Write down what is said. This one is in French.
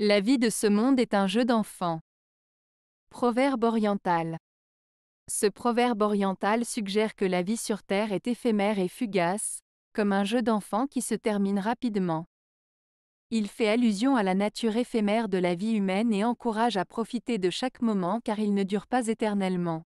La vie de ce monde est un jeu d'enfant. Proverbe oriental. Ce proverbe oriental suggère que la vie sur Terre est éphémère et fugace, comme un jeu d'enfant qui se termine rapidement. Il fait allusion à la nature éphémère de la vie humaine et encourage à profiter de chaque moment car il ne dure pas éternellement.